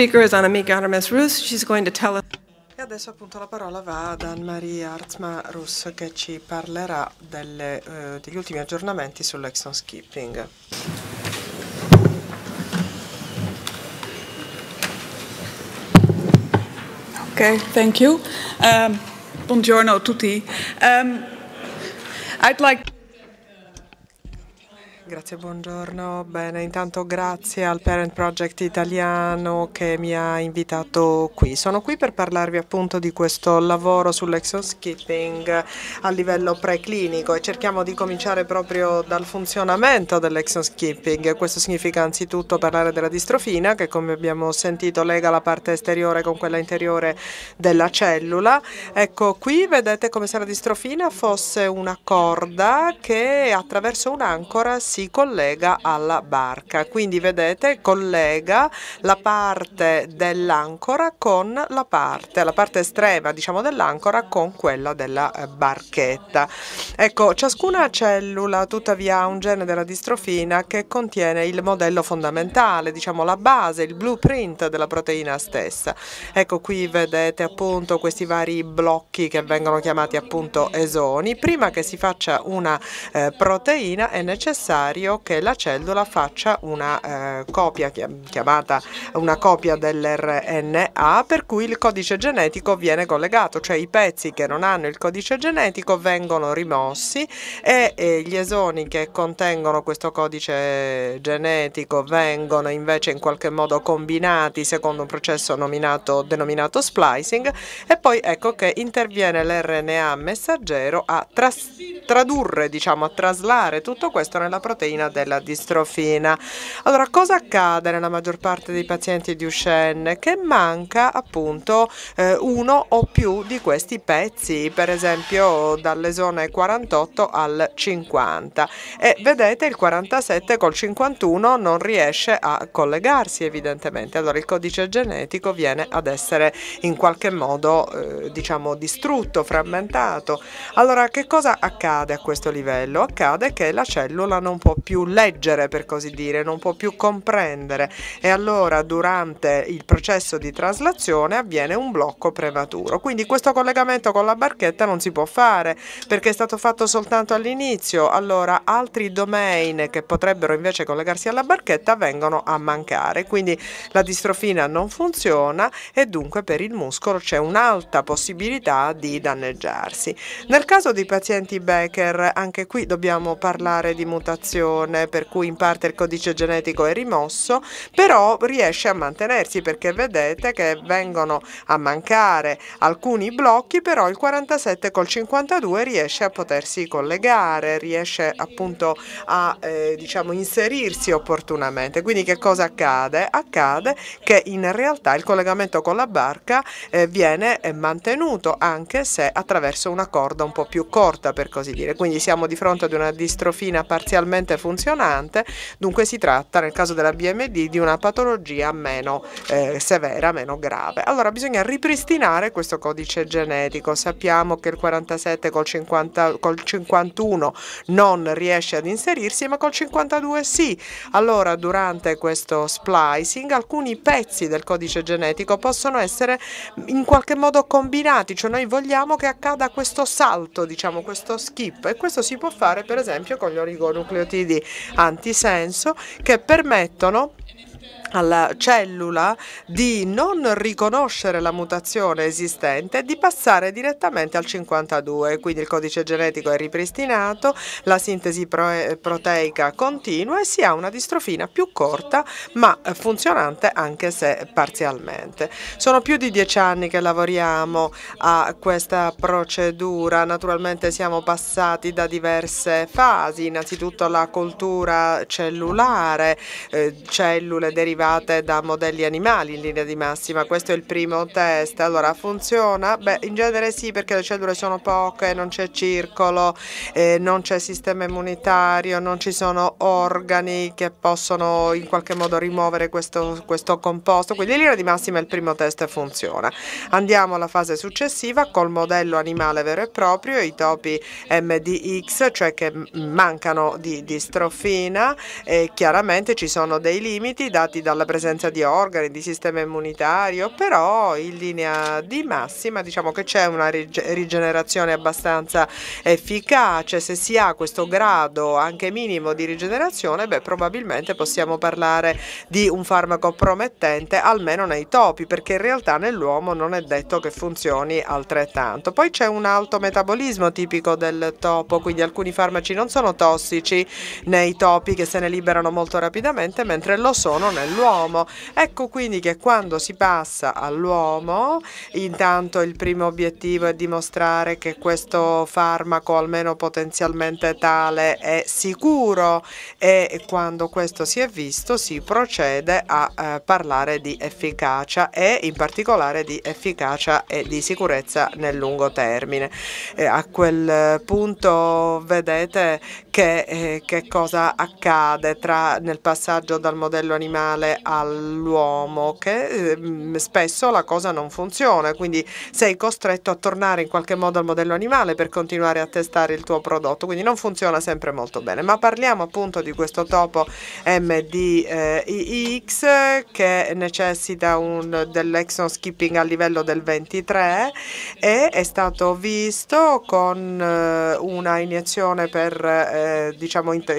speaker is Annemiek Armes Rus. She's going to tell us. E adesso appunto la parola va ad Anne-Marie Arzma Rus che ci parlerà delle, eh, degli ultimi aggiornamenti sull'Exxon Skipping. Ok, thank you. Um, buongiorno a tutti. Um, I'd like Grazie, buongiorno. Bene, intanto grazie al Parent Project italiano che mi ha invitato qui. Sono qui per parlarvi appunto di questo lavoro sull'action skipping a livello preclinico e cerchiamo di cominciare proprio dal funzionamento dell'action skipping. Questo significa anzitutto parlare della distrofina che come abbiamo sentito lega la parte esteriore con quella interiore della cellula. Ecco, qui vedete come se la distrofina fosse una corda che attraverso un'ancora si si collega alla barca. Quindi vedete collega la parte dell'ancora con la parte, la parte estrema diciamo, dell'ancora con quella della eh, barchetta. Ecco, ciascuna cellula tuttavia ha un gene della distrofina che contiene il modello fondamentale, diciamo la base, il blueprint della proteina stessa. Ecco qui vedete appunto questi vari blocchi che vengono chiamati appunto esoni. Prima che si faccia una eh, proteina è necessario necessario che la cellula faccia una eh, copia chiamata una copia dell'RNA per cui il codice genetico viene collegato, cioè i pezzi che non hanno il codice genetico vengono rimossi e, e gli esoni che contengono questo codice genetico vengono invece in qualche modo combinati secondo un processo nominato, denominato splicing e poi ecco che interviene l'RNA messaggero a tras- tradurre, diciamo a traslare tutto questo nella protezione proteina della distrofina. Allora, cosa accade nella maggior parte dei pazienti di Duchenne? Che manca appunto eh, uno o più di questi pezzi, per esempio dalle zone 48 al 50 e vedete il 47 col 51 non riesce a collegarsi evidentemente, allora il codice genetico viene ad essere in qualche modo eh, diciamo distrutto, frammentato. Allora che cosa accade a questo livello? Accade che la cellula non può più leggere, per così dire, non può più comprendere e allora durante il processo di traslazione avviene un blocco prematuro. Quindi questo collegamento con la barchetta non si può fare perché è stato fatto soltanto all'inizio, allora altri domain che potrebbero invece collegarsi alla barchetta vengono a mancare, quindi la distrofina non funziona e dunque per il muscolo c'è un'alta possibilità di danneggiarsi. Nel caso di pazienti Becker anche qui dobbiamo parlare di mutazioni mutazione per cui in parte il codice genetico è rimosso, però riesce a mantenersi perché vedete che vengono a mancare alcuni blocchi, però il 47 col 52 riesce a potersi collegare, riesce appunto a eh, diciamo, inserirsi opportunamente. Quindi che cosa accade? Accade che in realtà il collegamento con la barca eh, viene eh, mantenuto anche se attraverso una corda un po' più corta per così dire. Quindi siamo di fronte ad una distrofina parzialmente perfettamente funzionante, dunque si tratta nel caso della BMD di una patologia meno eh, severa, meno grave. Allora bisogna ripristinare questo codice genetico, sappiamo che il 47 col, 50, col 51 non riesce ad inserirsi ma col 52 sì, allora durante questo splicing alcuni pezzi del codice genetico possono essere in qualche modo combinati, cioè noi vogliamo che accada questo salto, diciamo questo skip e questo si può fare per esempio con gli oligonucleotidi metodi di antisenso che permettono alla cellula di non riconoscere la mutazione esistente e di passare direttamente al 52, quindi il codice genetico è ripristinato, la sintesi proteica continua e si ha una distrofina più corta ma funzionante anche se parzialmente. Sono più di dieci anni che lavoriamo a questa procedura, naturalmente siamo passati da diverse fasi, innanzitutto la cultura cellulare, eh, cellule derivate derivate da modelli animali in linea di massima, questo è il primo test, allora funziona? Beh in genere sì perché le cellule sono poche, non c'è circolo, eh, non c'è sistema immunitario, non ci sono organi che possono in qualche modo rimuovere questo, questo composto, quindi in linea di massima il primo test funziona. Andiamo alla fase successiva col modello animale vero e proprio, i topi MDX, cioè che mancano di distrofina e chiaramente ci sono dei limiti dati da dalla presenza di organi, di sistema immunitario, però in linea di massima diciamo che c'è una rigenerazione abbastanza efficace, se si ha questo grado anche minimo di rigenerazione, beh, probabilmente possiamo parlare di un farmaco promettente almeno nei topi, perché in realtà nell'uomo non è detto che funzioni altrettanto. Poi c'è un alto metabolismo tipico del topo, quindi alcuni farmaci non sono tossici nei topi che se ne liberano molto rapidamente, mentre lo sono nell'uomo l'uomo. Ecco quindi che quando si passa all'uomo, intanto il primo obiettivo è dimostrare che questo farmaco, almeno potenzialmente tale, è sicuro e quando questo si è visto si procede a eh, parlare di efficacia e in particolare di efficacia e di sicurezza nel lungo termine. Eh, a quel eh, punto vedete che, eh, che cosa accade tra, nel passaggio dal modello animale all'uomo, che eh, spesso la cosa non funziona, quindi sei costretto a tornare in qualche modo al modello animale per continuare a testare il tuo prodotto, quindi non funziona sempre molto bene. Ma parliamo appunto di questo topo MDIX eh, che necessita dell'exon skipping a livello del 23 e è stato visto con eh, una iniezione per eh, eh, diciamo int-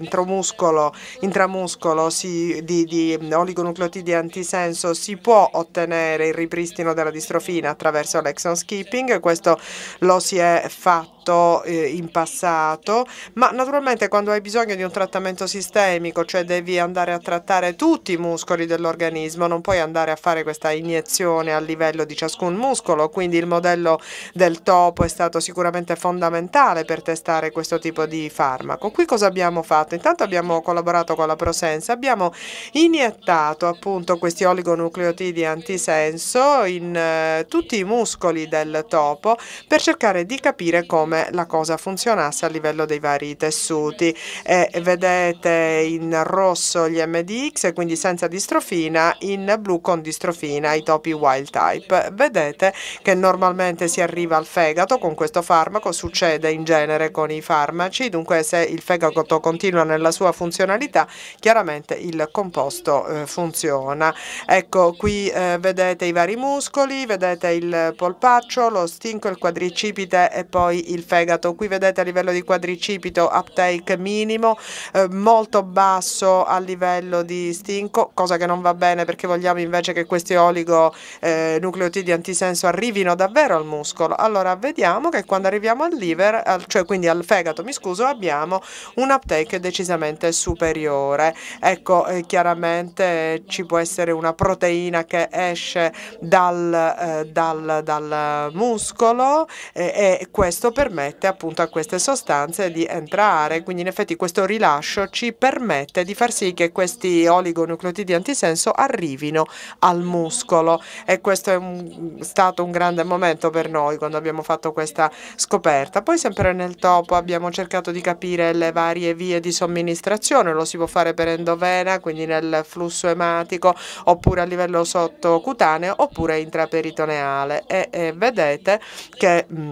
intramuscolo, intramuscolo si, di, di oligonucleotidi antisenso si può ottenere il ripristino della distrofina attraverso l'exon skipping, questo lo si è fatto fatto eh, in passato, ma naturalmente quando hai bisogno di un trattamento sistemico, cioè devi andare a trattare tutti i muscoli dell'organismo, non puoi andare a fare questa iniezione a livello di ciascun muscolo, quindi il modello del topo è stato sicuramente fondamentale per testare questo tipo di farmaco. Qui cosa abbiamo fatto? Intanto abbiamo collaborato con la Prosenza, abbiamo iniettato appunto questi oligonucleotidi antisenso in eh, tutti i muscoli del topo per cercare di capire come come la cosa funzionasse a livello dei vari tessuti. E vedete in rosso gli MDX, quindi senza distrofina, in blu con distrofina, i topi wild type. Vedete che normalmente si arriva al fegato con questo farmaco, succede in genere con i farmaci, dunque se il fegato continua nella sua funzionalità, chiaramente il composto eh, funziona. Ecco, qui eh, vedete i vari muscoli, vedete il polpaccio, lo stinco, il quadricipite e poi il il fegato. Qui vedete a livello di quadricipito uptake minimo, eh, molto basso a livello di stinco, cosa che non va bene perché vogliamo invece che questi oligonucleotidi eh, antisenso arrivino davvero al muscolo. Allora vediamo che quando arriviamo al liver, cioè quindi al fegato, mi scuso, abbiamo un uptake decisamente superiore. Ecco, eh, chiaramente ci può essere una proteina che esce dal, dal, dal muscolo e questo per permette appunto a queste sostanze di entrare, quindi in effetti questo rilascio ci permette di far sì che questi oligonucleotidi antisenso arrivino al muscolo e questo è un, stato un grande momento per noi quando abbiamo fatto questa scoperta. Poi sempre nel topo abbiamo cercato di capire le varie vie di somministrazione, lo si può fare per endovena, quindi nel flusso ematico, oppure a livello sottocutaneo, oppure intraperitoneale e, e vedete che... Mh,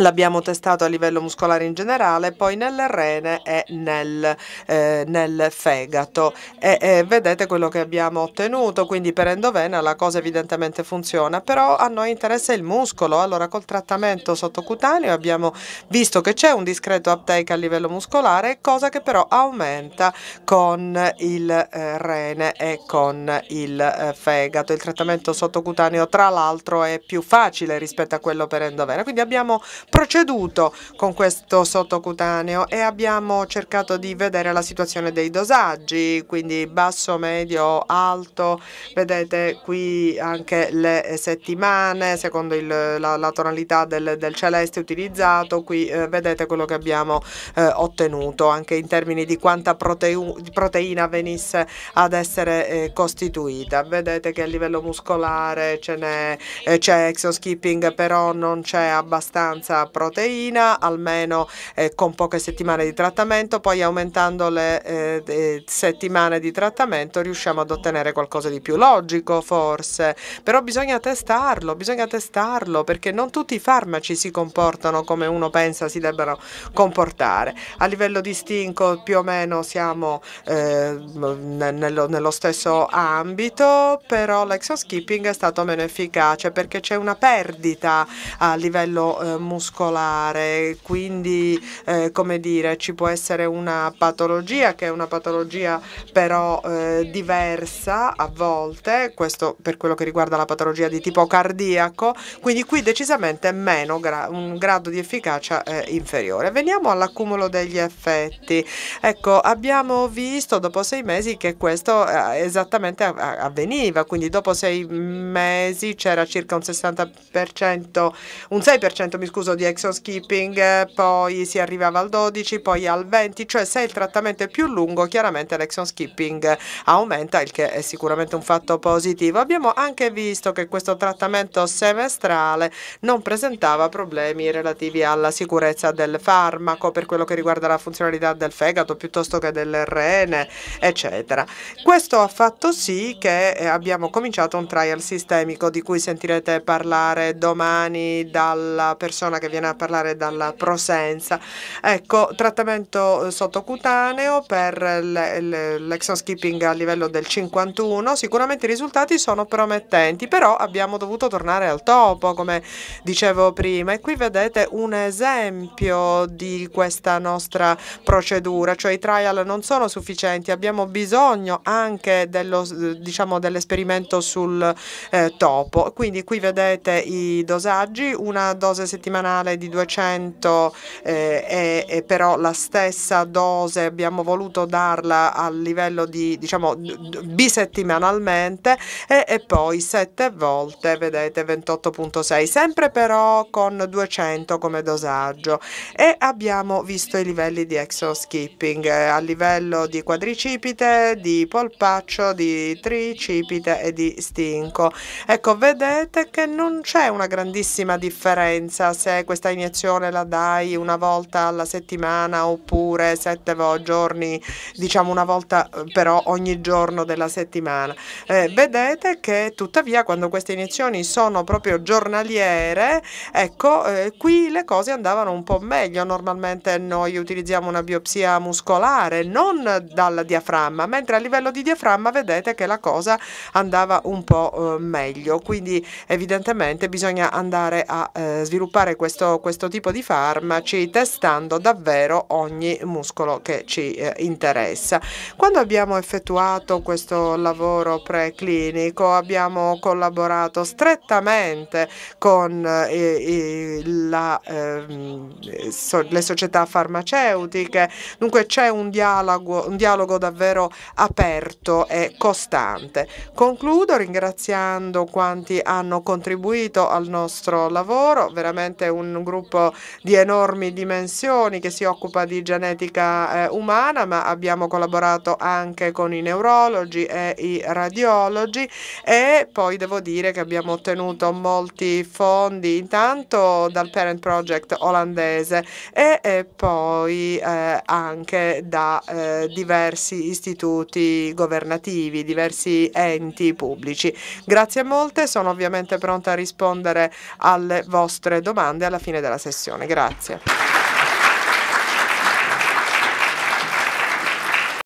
L'abbiamo testato a livello muscolare in generale, poi nel rene e nel, eh, nel fegato. E, e vedete quello che abbiamo ottenuto, quindi per endovena la cosa evidentemente funziona, però a noi interessa il muscolo, allora col trattamento sottocutaneo abbiamo visto che c'è un discreto uptake a livello muscolare, cosa che però aumenta con il eh, rene e con il eh, fegato. Il trattamento sottocutaneo tra l'altro è più facile rispetto a quello per endovena, quindi abbiamo proceduto con questo sottocutaneo e abbiamo cercato di vedere la situazione dei dosaggi, quindi basso, medio, alto, vedete qui anche le settimane secondo il, la, la, tonalità del, del, celeste utilizzato, qui eh, vedete quello che abbiamo eh, ottenuto anche in termini di quanta proteina venisse ad essere eh, costituita, vedete che a livello muscolare eh, c'è exoskipping però non c'è abbastanza senza proteina, almeno eh, con poche settimane di trattamento, poi aumentando le eh, eh, settimane di trattamento riusciamo ad ottenere qualcosa di più logico forse, però bisogna testarlo, bisogna testarlo perché non tutti i farmaci si comportano come uno pensa si debbano comportare. A livello di stinco più o meno siamo eh, nello, nello, stesso ambito, però l'exoskipping è stato meno efficace perché c'è una perdita a livello eh, muscolare muscolare, quindi eh, come dire ci può essere una patologia che è una patologia però eh, diversa a volte, questo per quello che riguarda la patologia di tipo cardiaco, quindi qui decisamente meno gra un grado di efficacia eh, inferiore. Veniamo all'accumulo degli effetti. Ecco, abbiamo visto dopo sei mesi che questo eh, esattamente avveniva, quindi dopo sei mesi c'era circa un 60%, un 6% mi scuso, di action skipping, eh, poi si arrivava al 12, poi al 20, cioè se il trattamento è più lungo chiaramente l'action skipping aumenta, il che è sicuramente un fatto positivo. Abbiamo anche visto che questo trattamento semestrale non presentava problemi relativi alla sicurezza del farmaco per quello che riguarda la funzionalità del fegato piuttosto che del rene, eccetera. Questo ha fatto sì che eh, abbiamo cominciato un trial sistemico di cui sentirete parlare domani dalla persona persona che viene a parlare dalla Prosenza. Ecco, trattamento eh, sottocutaneo per l'action skipping a livello del 51, sicuramente i risultati sono promettenti, però abbiamo dovuto tornare al topo, come dicevo prima, e qui vedete un esempio di questa nostra procedura, cioè i trial non sono sufficienti, abbiamo bisogno anche diciamo, dell'esperimento diciamo, dell sul eh, topo. Quindi qui vedete i dosaggi, una dose settimanale settimanale di 200 eh, è, è però la stessa dose, abbiamo voluto darla a livello di diciamo bisettimanalmente e, e poi 7 volte, vedete 28.6, sempre però con 200 come dosaggio e abbiamo visto i livelli di exoskipping eh, a livello di quadricipite, di polpaccio, di tricipite e di stinco. Ecco, vedete che non c'è una grandissima differenza se eh, questa iniezione la dai una volta alla settimana oppure sette giorni, diciamo una volta eh, però ogni giorno della settimana. Eh, vedete che tuttavia quando queste iniezioni sono proprio giornaliere, ecco eh, qui le cose andavano un po' meglio, normalmente noi utilizziamo una biopsia muscolare, non dal diaframma, mentre a livello di diaframma vedete che la cosa andava un po' eh, meglio, quindi evidentemente bisogna andare a eh, sviluppare questo questo, questo tipo di farmaci testando davvero ogni muscolo che ci eh, interessa. Quando abbiamo effettuato questo lavoro preclinico abbiamo collaborato strettamente con eh, la, ehm, so, le società farmaceutiche, dunque c'è un dialogo, un dialogo davvero aperto e costante. Concludo ringraziando quanti hanno contribuito al nostro lavoro, veramente un un gruppo di enormi dimensioni che si occupa di genetica eh, umana, ma abbiamo collaborato anche con i neurologi e i radiologi e poi devo dire che abbiamo ottenuto molti fondi intanto dal Parent Project olandese e, e poi eh, anche da eh, diversi istituti governativi, diversi enti pubblici. Grazie molte, sono ovviamente pronta a rispondere alle vostre domande alla fine della sessione. Grazie.